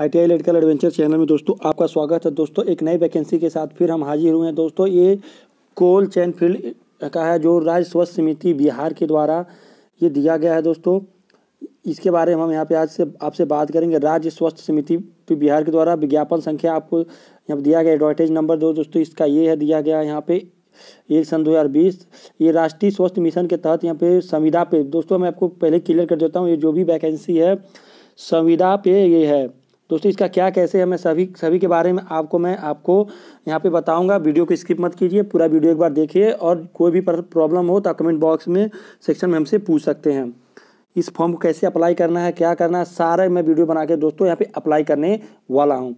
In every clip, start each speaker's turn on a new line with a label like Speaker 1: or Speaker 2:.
Speaker 1: I T I adventure channel में दोस्तों आपका स्वागत है दोस्तों एक नई वैकेंसी के साथ फिर हम हाजिर हुए हैं दोस्तों ये कोल चैन फील्ड का है जो राज्य स्वास्थ्य समिति बिहार के द्वारा ये दिया गया है दोस्तों इसके बारे में हम यहाँ पे आज से आपसे बात करेंगे राज्य स्वास्थ्य समिति बिहार के द्वारा विज्ञापन संख्या आपको यहाँ पर दिया गया एडवर्टाइज नंबर दो दोस्तों इसका ये है दिया गया यहाँ पे एक सन दो ये राष्ट्रीय स्वास्थ्य मिशन के तहत यहाँ पे संविदा पे दोस्तों मैं आपको पहले क्लियर कर देता हूँ ये जो भी वैकेंसी है संविदा पे ये है दोस्तों इसका क्या कैसे है मैं सभी सभी के बारे में आपको मैं आपको यहाँ पे बताऊंगा वीडियो को स्किप मत कीजिए पूरा वीडियो एक बार देखिए और कोई भी प्रॉब्लम हो तो कमेंट बॉक्स में सेक्शन में हमसे पूछ सकते हैं इस फॉर्म को कैसे अप्लाई करना है क्या करना है सारे मैं वीडियो बना के दोस्तों यहाँ पे अप्लाई करने वाला हूँ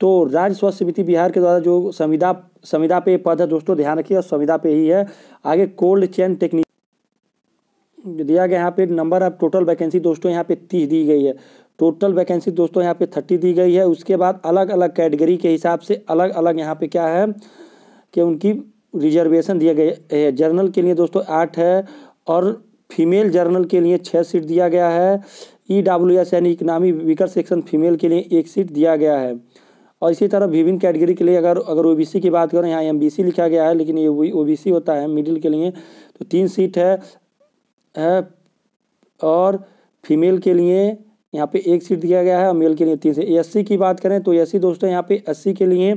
Speaker 1: तो राज्य स्वास्थ्य समिति बिहार के द्वारा जो संविदा संविदा पे पद है दोस्तों ध्यान रखिए और संविदा पे ही है आगे कोल्ड चेन टेक्निक दिया गया यहाँ पे नंबर ऑफ टोटल वैकेंसी दोस्तों यहाँ पे तीस दी गई है टोटल वैकेंसी दोस्तों यहाँ पे थर्टी दी गई है उसके बाद अलग अलग कैटेगरी के हिसाब से अलग अलग यहाँ पे क्या है कि उनकी रिजर्वेशन दिया गया है जर्नल के लिए दोस्तों आठ है और फीमेल जर्नल के लिए छः सीट दिया गया है ई डब्ल्यू एस यानी इकनॉमी वीकर सेक्शन फीमेल के लिए एक सीट दिया गया है और इसी तरह विभिन्न कैटेगरी के लिए अगर अगर ओबीसी की बात करें यहाँ एमबीसी लिखा गया है लेकिन ये ओबीसी होता है मिडिल के लिए तो तीन सीट है, है और फीमेल के लिए यहाँ पे एक सीट दिया गया है और मेल के लिए तीन से एस की बात करें तो एस दोस्तों यहाँ पे एस के लिए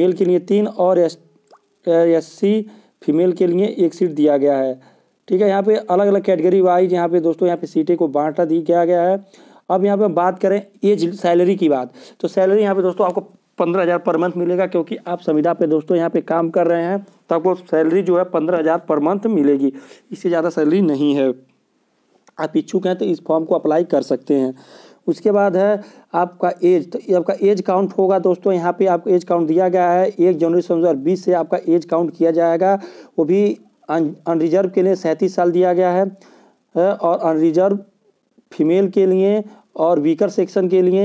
Speaker 1: मेल के लिए तीन और एस एस फीमेल के लिए एक सीट दिया गया है ठीक है यहाँ पे अलग अलग कैटेगरी वाइज यहाँ पे दोस्तों यहाँ पे सीटें को बांटा दी गया गया है अब यहाँ पे बात करें एज सैलरी की बात तो सैलरी यहाँ पे दोस्तों आपको पंद्रह हज़ार पर मंथ मिलेगा क्योंकि आप संविधा पे दोस्तों यहाँ पे काम कर रहे हैं तो आपको सैलरी जो है पंद्रह हज़ार पर मंथ मिलेगी इससे ज़्यादा सैलरी नहीं है आप इच्छुक हैं तो इस फॉर्म को अप्लाई कर सकते हैं उसके बाद है आपका एज तो आपका एज काउंट होगा दोस्तों यहाँ पे आपको एज काउंट दिया गया है एक जनवरी दो हज़ार बीस से आपका एज काउंट किया जाएगा वो भी अनरिजर्व के लिए सैंतीस साल दिया गया है और अनरिजर्व फीमेल के लिए और वीकर सेक्शन के लिए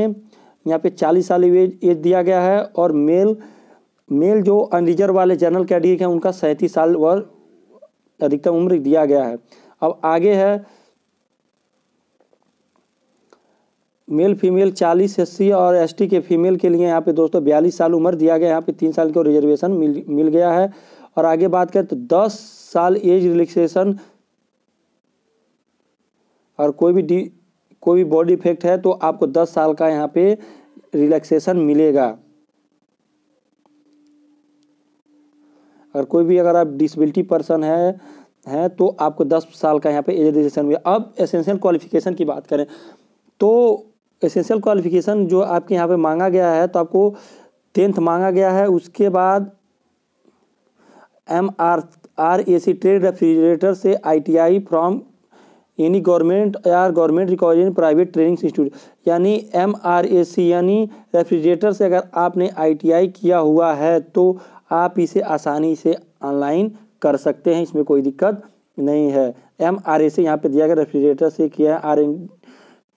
Speaker 1: यहाँ पे चालीस साल एज एज दिया गया है और मेल मेल जो अनरिजर्व वाले जनरल कैटेगरी के हैं उनका सैंतीस साल और अधिकतम उम्र दिया गया है अब आगे है मेल फीमेल चालीस एस और एस के फीमेल के लिए यहाँ पे दोस्तों बयालीस साल उम्र दिया गया यहाँ पे तीन साल को रिजर्वेशन मिल मिल गया है और आगे बात करें तो दस साल एज रिलैक्सेशन और कोई भी डी कोई भी बॉडी इफेक्ट है तो आपको दस साल का यहाँ पे रिलैक्सेशन मिलेगा और कोई भी अगर आप डिसबिलिटी पर्सन है हैं तो आपको दस साल का यहाँ पे एज रिलेक्सेशन मिलेगा अब एसेंशियल क्वालिफिकेशन की बात करें तो एसेंशियल क्वालिफिकेशन जो आपके यहाँ पे मांगा गया है तो आपको टेंथ मांगा गया है उसके बाद M R R A C trade refrigerator से आई टी आई फ्रॉम यानी गवर्नमेंट या government record private training institute यानी एम आर ए सी यानी रेफ्रिजरेटर से अगर आपने आई टी आई किया हुआ है तो आप इसे आसानी से ऑनलाइन कर सकते हैं इसमें कोई दिक्कत नहीं है एम आर ए सी यहाँ पर दिया गया रेफ्रिजरेटर से किया है आर एन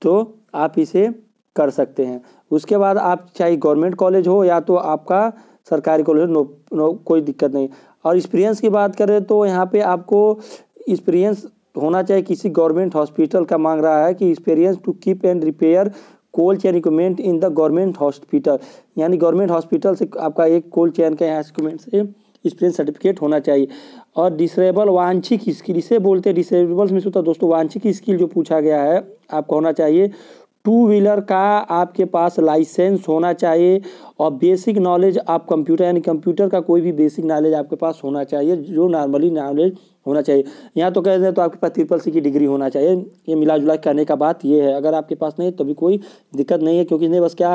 Speaker 1: तो आप इसे कर सकते हैं उसके बाद आप चाहे गवर्नमेंट कॉलेज हो या तो आपका सरकारी कॉलेज नो नो कोई दिक्कत नहीं और एक्सपीरियंस की बात करें तो यहाँ पे आपको एक्सपीरियंस होना चाहिए किसी गवर्नमेंट हॉस्पिटल का मांग रहा है कि experience to keep and repair cold chain equipment in the government hospital यानी गवर्नमेंट हॉस्पिटल से आपका एक कोल्ड चेन का यहाँ इक्विपमेंट से एक्सपीरियंस सर्टिफिकेट होना चाहिए और डिसेबल वांछिक स्किल इसे बोलते हैं डिसेबल में होता तो दोस्तों वांछिक स्किल जो पूछा गया है आपको होना चाहिए टू व्हीलर का आपके पास लाइसेंस होना चाहिए और बेसिक नॉलेज आप कंप्यूटर यानी कंप्यूटर का कोई भी बेसिक नॉलेज आपके पास होना चाहिए जो नॉर्मली नॉलेज होना चाहिए यहाँ तो कह दें तो आपके पास ट्रिपल सी की डिग्री होना चाहिए ये मिला जुला करने का बात ये है अगर आपके पास नहीं तो तो कोई दिक्कत नहीं है क्योंकि नहीं बस क्या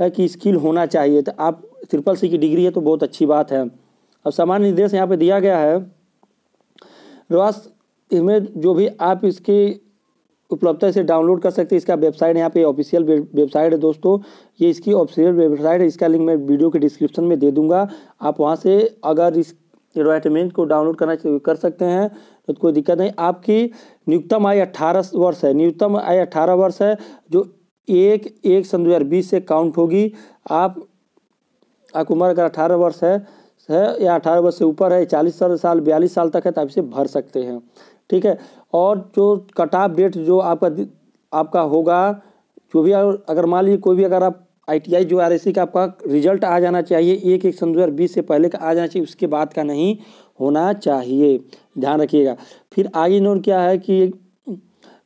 Speaker 1: है कि स्किल होना चाहिए तो आप ट्रिपल सी की डिग्री है तो बहुत अच्छी बात है अब सामान्य निर्देश यहाँ पर दिया गया है इसमें जो भी आप इसके उपलब्धता इसे डाउनलोड कर सकते हैं इसका वेबसाइट यहाँ पे ऑफिशियल वेबसाइट है दोस्तों ये इसकी ऑफिशियल वेबसाइट है इसका लिंक मैं वीडियो के डिस्क्रिप्शन में दे दूंगा आप वहाँ से अगर इस एडवर्टाइजमेंट को डाउनलोड करना कर सकते हैं तो कोई दिक्कत नहीं आपकी न्यूनतम आय अट्ठारह वर्ष है न्यूनतम आय अट्ठारह वर्ष है जो एक एक सन दो से काउंट होगी आप आपकी उम्र अगर अट्ठारह वर्ष है है या अठारह वर्ष से ऊपर है चालीस साल बयालीस साल तक है तो आप इसे भर सकते हैं ठीक है और जो कट ऑफ डेट जो आपका आपका होगा जो भी अगर मान लीजिए कोई भी अगर आप आईटीआई जो आरएससी का आपका रिजल्ट आ जाना चाहिए एक एक सन दो हज़ार बीस से पहले का आ जाना चाहिए उसके बाद का नहीं होना चाहिए ध्यान रखिएगा फिर आगे इन्होंने क्या है कि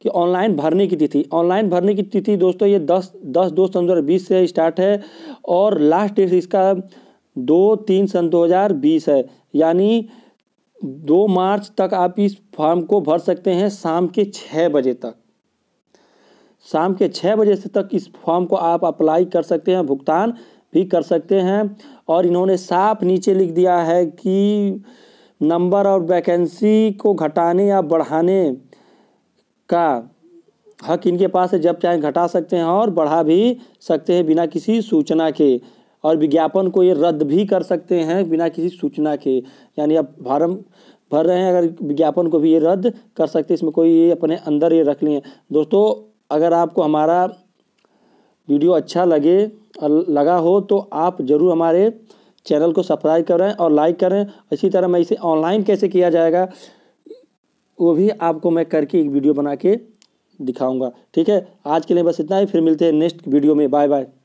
Speaker 1: कि ऑनलाइन भरने की तिथि ऑनलाइन भरने की तिथि दोस्तों ये दस दस दो सन दो से स्टार्ट है और लास्ट डेट इसका दो तीन सन दो हज़ार बीस है यानी दो मार्च तक आप इस फॉर्म को भर सकते हैं शाम के छः बजे तक शाम के छः बजे से तक इस फॉर्म को आप अप्लाई कर सकते हैं भुगतान भी कर सकते हैं और इन्होंने साफ नीचे लिख दिया है कि नंबर और वैकेंसी को घटाने या बढ़ाने का हक इनके पास है जब चाहे घटा सकते हैं और बढ़ा भी सकते हैं बिना किसी सूचना के और विज्ञापन को ये रद्द भी कर सकते हैं बिना किसी सूचना के यानी आप फार्म भर रहे हैं अगर विज्ञापन को भी ये रद्द कर सकते हैं इसमें कोई ये अपने अंदर ये रख लिए दोस्तों अगर आपको हमारा वीडियो अच्छा लगे लगा हो तो आप ज़रूर हमारे चैनल को सब्सक्राइब करें और लाइक करें इसी तरह मैं इसे ऑनलाइन कैसे किया जाएगा वो भी आपको मैं करके एक वीडियो बना के दिखाऊंगा ठीक है आज के लिए बस इतना ही फिर मिलते हैं नेक्स्ट वीडियो में बाय बाय